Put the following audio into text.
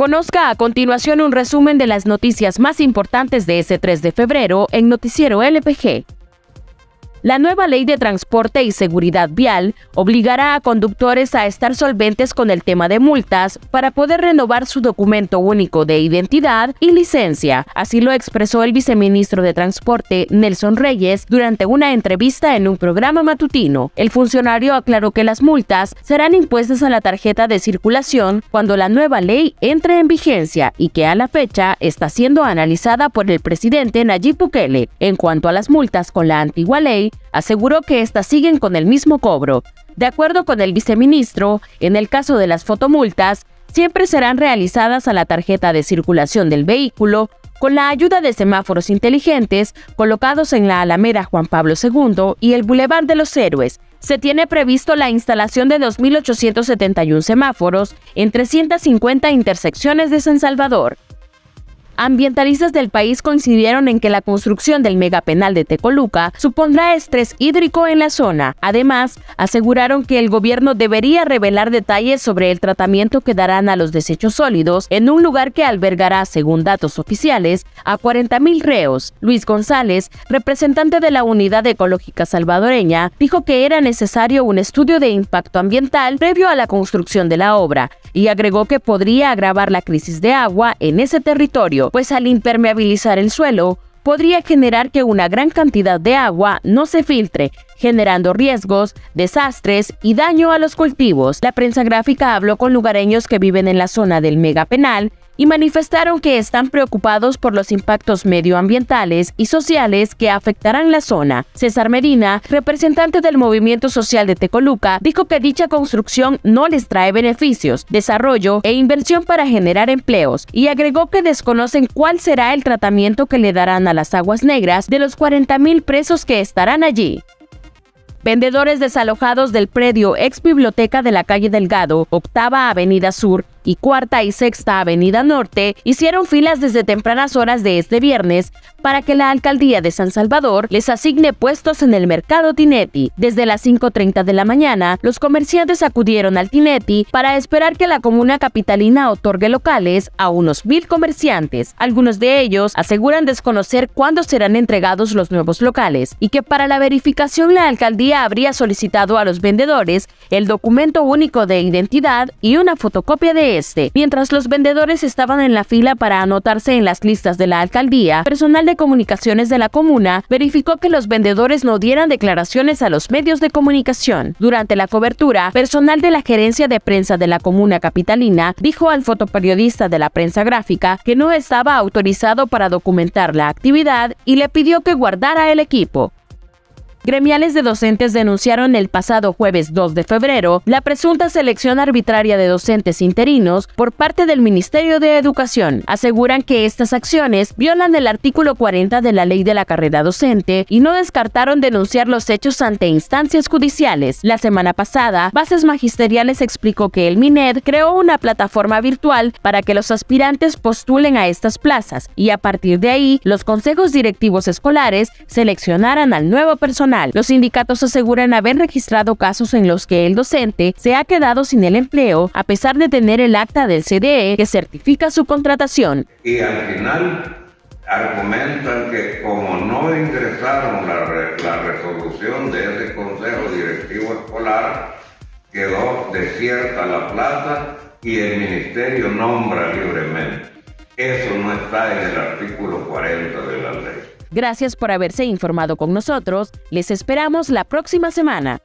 Conozca a continuación un resumen de las noticias más importantes de ese 3 de febrero en Noticiero LPG. La nueva ley de transporte y seguridad vial obligará a conductores a estar solventes con el tema de multas para poder renovar su documento único de identidad y licencia. Así lo expresó el viceministro de Transporte, Nelson Reyes, durante una entrevista en un programa matutino. El funcionario aclaró que las multas serán impuestas a la tarjeta de circulación cuando la nueva ley entre en vigencia y que a la fecha está siendo analizada por el presidente Nayib Bukele. En cuanto a las multas con la antigua ley, aseguró que estas siguen con el mismo cobro. De acuerdo con el viceministro, en el caso de las fotomultas, siempre serán realizadas a la tarjeta de circulación del vehículo con la ayuda de semáforos inteligentes colocados en la Alameda Juan Pablo II y el Boulevard de los Héroes. Se tiene previsto la instalación de 2.871 semáforos en 350 intersecciones de San Salvador ambientalistas del país coincidieron en que la construcción del megapenal de Tecoluca supondrá estrés hídrico en la zona. Además, aseguraron que el gobierno debería revelar detalles sobre el tratamiento que darán a los desechos sólidos en un lugar que albergará, según datos oficiales, a 40.000 reos. Luis González, representante de la Unidad Ecológica Salvadoreña, dijo que era necesario un estudio de impacto ambiental previo a la construcción de la obra y agregó que podría agravar la crisis de agua en ese territorio pues al impermeabilizar el suelo, podría generar que una gran cantidad de agua no se filtre, generando riesgos, desastres y daño a los cultivos. La prensa gráfica habló con lugareños que viven en la zona del megapenal y manifestaron que están preocupados por los impactos medioambientales y sociales que afectarán la zona. César Medina, representante del Movimiento Social de Tecoluca, dijo que dicha construcción no les trae beneficios, desarrollo e inversión para generar empleos y agregó que desconocen cuál será el tratamiento que le darán a las aguas negras de los 40.000 presos que estarán allí. Vendedores desalojados del predio ex biblioteca de la calle Delgado, octava avenida sur, y Cuarta y Sexta Avenida Norte hicieron filas desde tempranas horas de este viernes para que la alcaldía de San Salvador les asigne puestos en el mercado Tinetti. Desde las 5.30 de la mañana, los comerciantes acudieron al Tinetti para esperar que la comuna capitalina otorgue locales a unos mil comerciantes. Algunos de ellos aseguran desconocer cuándo serán entregados los nuevos locales y que para la verificación la alcaldía habría solicitado a los vendedores el documento único de identidad y una fotocopia de este. Mientras los vendedores estaban en la fila para anotarse en las listas de la alcaldía, personal de comunicaciones de la comuna verificó que los vendedores no dieran declaraciones a los medios de comunicación. Durante la cobertura, personal de la gerencia de prensa de la comuna capitalina dijo al fotoperiodista de la prensa gráfica que no estaba autorizado para documentar la actividad y le pidió que guardara el equipo. Gremiales de docentes denunciaron el pasado jueves 2 de febrero la presunta selección arbitraria de docentes interinos por parte del Ministerio de Educación. Aseguran que estas acciones violan el artículo 40 de la Ley de la Carrera Docente y no descartaron denunciar los hechos ante instancias judiciales. La semana pasada, Bases Magisteriales explicó que el MINED creó una plataforma virtual para que los aspirantes postulen a estas plazas y a partir de ahí los consejos directivos escolares seleccionaran al nuevo personal los sindicatos aseguran haber registrado casos en los que el docente se ha quedado sin el empleo a pesar de tener el acta del CDE que certifica su contratación. Y al final argumentan que como no ingresaron la, la resolución de ese Consejo Directivo Escolar, quedó desierta la plaza y el ministerio nombra libremente. Eso no está en el artículo 40 de la ley. Gracias por haberse informado con nosotros. Les esperamos la próxima semana.